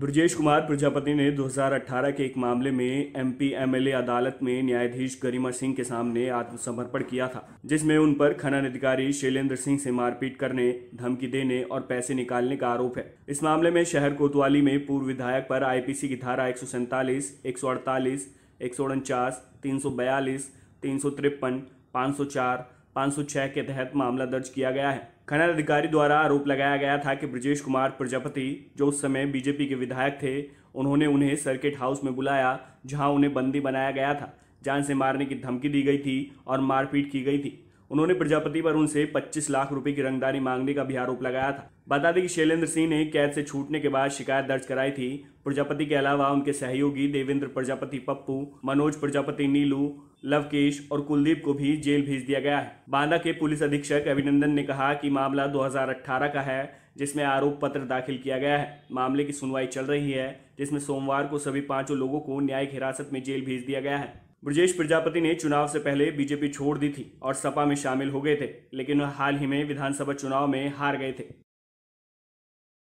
ब्रजेश कुमार प्रजापति ने 2018 के एक मामले में एमपी एमएलए अदालत में न्यायाधीश गरिमा सिंह के सामने आत्मसमर्पण किया था जिसमें उन पर खनन अधिकारी शैलेंद्र सिंह से मारपीट करने धमकी देने और पैसे निकालने का आरोप है इस मामले में शहर कोतवाली में पूर्व विधायक पर आईपीसी की धारा एक सौ सैंतालीस एक सौ अड़तालीस एक सौ उनचास तीन सौ बयालीस तीन सौ तिरपन पाँच सौ चार 506 के तहत मामला दर्ज किया गया है खनन अधिकारी द्वारा आरोप लगाया गया था कि ब्रजेश कुमार प्रजापति जो उस समय बीजेपी के विधायक थे उन्होंने उन्हें सर्किट हाउस में बुलाया जहां उन्हें बंदी बनाया गया था जान से मारने की धमकी दी गई थी और मारपीट की गई थी उन्होंने प्रजापति पर उनसे 25 लाख रुपए की रंगदारी मांगने का भी आरोप लगाया था बता दें कि शैलेंद्र सिंह ने कैद से छूटने के बाद शिकायत दर्ज कराई थी प्रजापति के अलावा उनके सहयोगी देवेंद्र प्रजापति पप्पू मनोज प्रजापति नीलू लवकेश और कुलदीप को भी जेल भेज दिया गया है बांदा के पुलिस अधीक्षक अभिनंदन ने कहा कि मामला 2018 का है जिसमें आरोप पत्र दाखिल किया गया है मामले की सुनवाई चल रही है जिसमें सोमवार को सभी पांचों लोगों को न्यायिक हिरासत में जेल भेज दिया गया है ब्रजेश प्रजापति ने चुनाव से पहले बीजेपी छोड़ दी थी और सपा में शामिल हो गए थे लेकिन वह हाल ही में विधानसभा चुनाव में हार गए थे